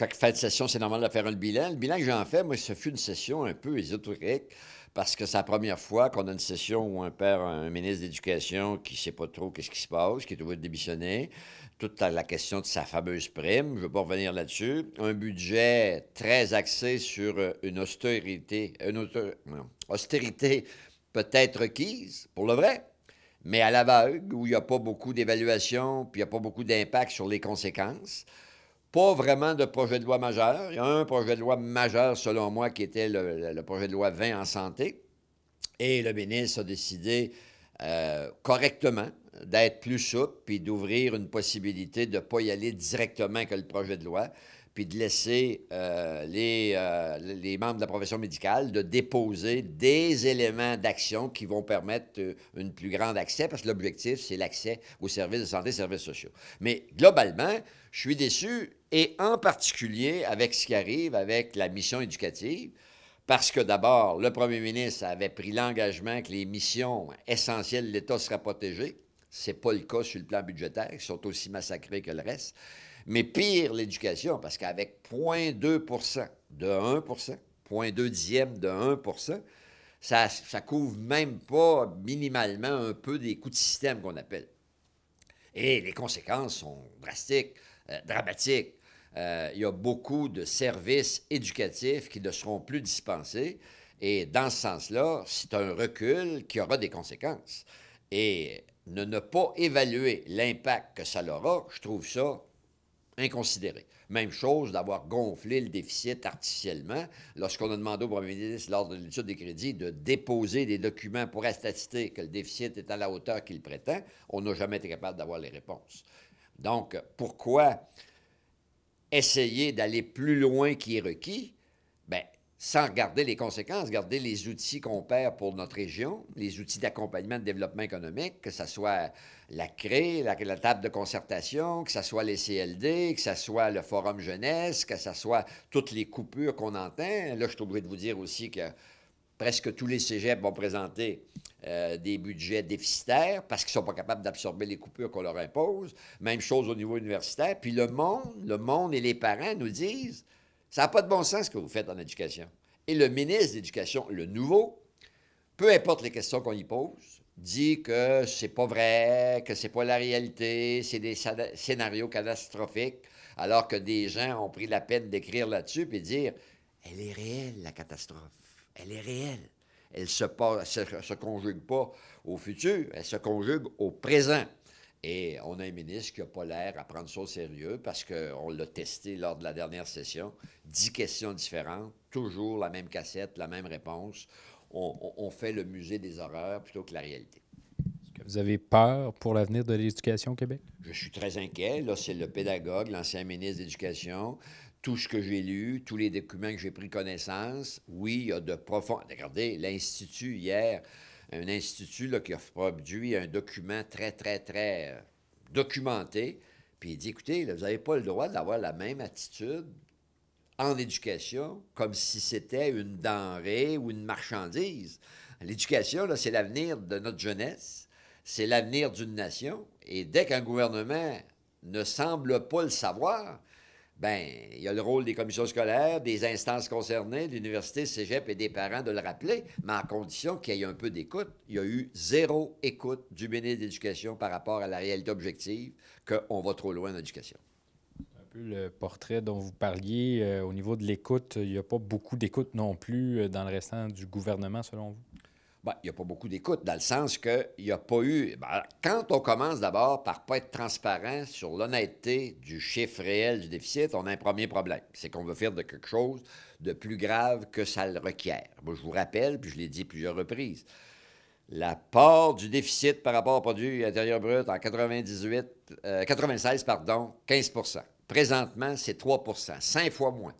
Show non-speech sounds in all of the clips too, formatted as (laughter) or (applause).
chaque fin de session, c'est normal de faire un bilan. Le bilan que j'en fais, moi, ce fut une session un peu ésotérique parce que c'est la première fois qu'on a une session où un père, un ministre d'Éducation qui ne sait pas trop qu'est-ce qui se passe, qui est au bout de démissionner, toute la question de sa fameuse prime, je ne veux pas revenir là-dessus, un budget très axé sur euh, une austérité, une austérité peut-être requise, pour le vrai, mais à la vague, où il n'y a pas beaucoup d'évaluation, puis il n'y a pas beaucoup d'impact sur les conséquences pas vraiment de projet de loi majeur. Il y a un projet de loi majeur, selon moi, qui était le, projet de loi 20 en santé. Et le ministre a décidé euh, correctement d'être plus souple puis d'ouvrir une possibilité de ne pas y aller directement avec le projet de loi de laisser euh, euh, les, membres de la profession médicale de déposer des éléments d'action qui vont permettre euh, une plus grande accès, parce que l'objectif, c'est l'accès aux services de santé, et services sociaux. Mais globalement, je suis déçu, et en particulier avec ce qui arrive avec la mission éducative, parce que d'abord, le premier ministre avait pris l'engagement que les missions essentielles de l'État seraient protégées n'est pas le cas sur le plan budgétaire. Ils sont aussi massacrés que le reste. Mais pire, l'éducation, parce qu'avec 0,2 de 1 0,2 dixième de 1 ça, ça couvre même pas minimalement un peu des coûts de système qu'on appelle. Et les conséquences sont drastiques, euh, dramatiques. Euh, il y a beaucoup de services éducatifs qui ne seront plus dispensés. Et dans ce sens-là, c'est un recul qui aura des conséquences. Et ne, pas évaluer l'impact que ça aura, je trouve ça inconsidéré. Même chose d'avoir gonflé le déficit artificiellement lorsqu'on a demandé au premier ministre, lors de l'étude des crédits, de déposer des documents pour attester que le déficit est à la hauteur qu'il prétend. On n'a jamais été capable d'avoir les réponses. Donc, pourquoi essayer d'aller plus loin qui est requis? Bien, sans regarder les conséquences, garder les outils qu'on perd pour notre région, les outils d'accompagnement de développement économique, que ce soit la CRE, la, table de concertation, que ce soit les CLD, que ce soit le Forum jeunesse, que ce soit toutes les coupures qu'on entend. Là, je suis obligé de vous dire aussi que presque tous les cégeps vont présenter euh, des budgets déficitaires parce qu'ils ne sont pas capables d'absorber les coupures qu'on leur impose. Même chose au niveau universitaire. Puis le monde, le monde et les parents nous disent – ça n'a pas de bon sens ce que vous faites en éducation. Et le ministre d'éducation, le nouveau, peu importe les questions qu'on y pose, dit que c'est pas vrai, que c'est pas la réalité, c'est des scénarios catastrophiques, alors que des gens ont pris la peine d'écrire là-dessus et dire elle est réelle, la catastrophe. Elle est réelle. Elle ne se, se conjugue pas au futur, elle se conjugue au présent. Et on a un ministre qui n'a pas l'air à prendre ça au sérieux parce qu'on l'a testé lors de la dernière session. Dix questions différentes, toujours la même cassette, la même réponse. On, fait le musée des horreurs plutôt que la réalité. Est-ce que vous avez peur pour l'avenir de l'éducation au Québec? Je suis très inquiet. Là, c'est le pédagogue, l'ancien ministre de l'Éducation. Tout ce que j'ai lu, tous les documents que j'ai pris connaissance, oui, il y a de profonds. Regardez, l'Institut hier un institut qui a produit un document très, très, très euh, documenté. Puis il dit, écoutez, vous n'avez pas le droit d'avoir la même attitude en éducation comme si c'était une denrée ou une marchandise. L'éducation, c'est l'avenir de notre jeunesse, c'est l'avenir d'une nation. Et dès qu'un gouvernement ne semble pas le savoir, Bien, il y a le rôle des commissions scolaires, des instances concernées, de l'université, cégep et des parents de le rappeler, mais en condition qu'il y ait un peu d'écoute. Il y a eu zéro écoute du ministre de l'Éducation par rapport à la réalité objective qu'on va trop loin en éducation. Un peu le portrait dont vous parliez euh, au niveau de l'écoute. Il n'y a pas beaucoup d'écoute non plus euh, dans le restant du gouvernement, selon vous? Ben, il n'y a pas beaucoup d'écoute, dans le sens qu'il n'y a pas eu. Ben, quand on commence d'abord par ne pas être transparent sur l'honnêteté du chiffre réel du déficit, on a un premier problème. C'est qu'on veut faire de quelque chose de plus grave que ça le requiert. je vous rappelle, puis je l'ai dit plusieurs reprises, la part du déficit par rapport au produit intérieur brut en 98, 96, euh, pardon, 15 Présentement, c'est 3 cinq fois moins.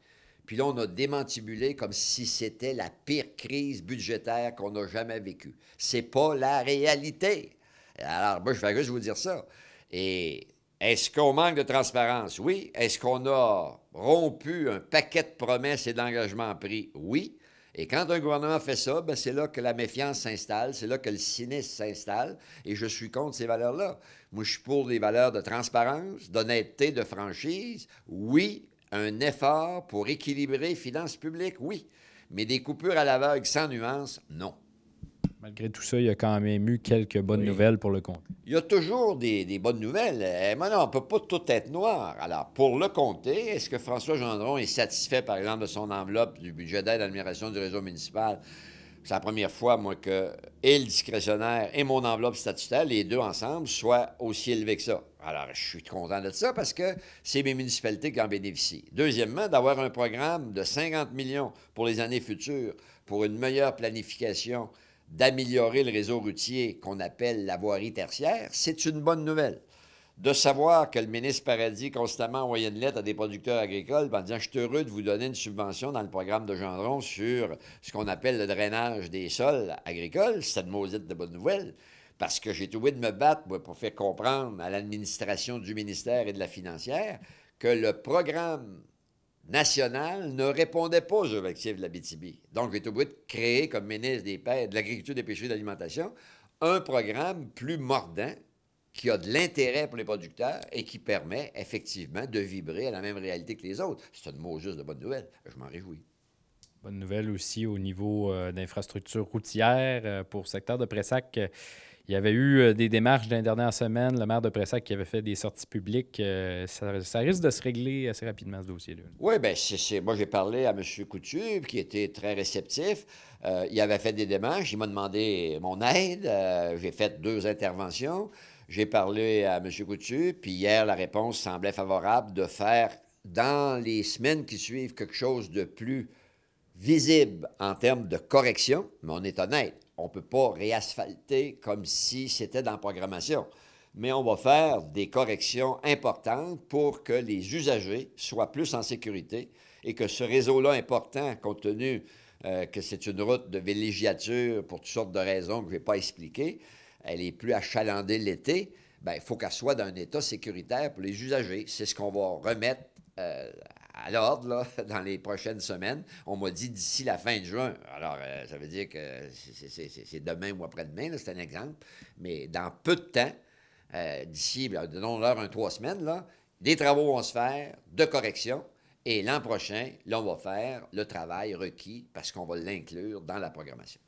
Puis là, on a démantibulé comme si c'était la pire crise budgétaire qu'on a jamais vécue. C'est pas la réalité. Alors, moi, je vais juste vous dire ça. Et est-ce qu'on manque de transparence? Oui. Est-ce qu'on a rompu un paquet de promesses et d'engagements pris? Oui. Et quand un gouvernement fait ça, ben, c'est là que la méfiance s'installe, c'est là que le cynisme s'installe, et je suis contre ces valeurs-là. Moi, je suis pour des valeurs de transparence, d'honnêteté, de franchise. Oui, un effort pour équilibrer finances publiques, oui, mais des coupures à l'aveugle sans nuance, non. Malgré tout ça, il y a quand même eu quelques bonnes nouvelles pour le comté. Il y a toujours des, bonnes nouvelles. Euh, mais non, on ne peut pas tout être noir. Alors, pour le comté, est-ce que François Gendron est satisfait, par exemple, de son enveloppe du budget d'aide à l'admiration du réseau municipal? C'est la première fois, moi, que et le discrétionnaire et mon enveloppe statutaire, les deux ensemble, soient aussi élevés que ça. Alors, je suis content de ça parce que c'est mes municipalités qui en bénéficient. Deuxièmement, d'avoir un programme de 50 millions pour les années futures pour une meilleure planification, d'améliorer le réseau routier qu'on appelle la voirie tertiaire, c'est une bonne nouvelle. De savoir que le ministre Paradis constamment envoyait une lettre à des producteurs agricoles en disant Je suis heureux de vous donner une subvention dans le programme de Gendron sur ce qu'on appelle le drainage des sols agricoles, c'est une maudite de bonne nouvelle parce que j'ai trouvé de me battre pour faire comprendre à l'administration du ministère et de la financière que le programme national ne répondait pas aux objectifs de la BTB. Donc, j'ai été obligé de créer, comme ministre des Pères, de l'Agriculture, des Pêcheries et de l'Alimentation, un programme plus mordant qui a de l'intérêt pour les producteurs et qui permet effectivement de vibrer à la même réalité que les autres. C'est un mot juste de bonne nouvelle. Je m'en réjouis. Bonne nouvelle aussi au niveau euh, d'infrastructures routières euh, pour le secteur de Pressac. Euh, il y avait eu euh, des démarches dans les dernières semaines, le maire de Pressac qui avait fait des sorties publiques. Euh, ça, risque de se régler assez rapidement, ce dossier-là. Oui, bien, c'est, moi, j'ai parlé à M. Couture, qui était très réceptif. Euh, il avait fait des démarches, il m'a demandé mon aide. j'ai fait deux interventions. J'ai parlé à M. Coutu. puis hier, la réponse semblait favorable de faire, dans les semaines qui suivent, quelque chose de plus visible en termes de correction, mais on est honnête on ne peut pas réasphalter comme si c'était dans la programmation, mais on va faire des corrections importantes pour que les usagers soient plus en sécurité et que ce réseau-là important, compte tenu euh, que c'est une route de villégiature pour toutes sortes de raisons que je ne vais pas expliquer, elle est plus à achalandée l'été, il ben, faut qu'elle soit dans un état sécuritaire pour les usagers. C'est ce qu'on va remettre euh, à l'ordre (laughs) dans les prochaines semaines. On m'a dit d'ici la fin de juin. Alors, euh, ça veut dire que c'est demain ou après-demain, c'est un exemple. Mais dans peu de temps, euh, d'ici, ben, donnons-leur un trois semaines, là, des travaux vont se faire de correction. Et l'an prochain, là, on va faire le travail requis parce qu'on va l'inclure dans la programmation.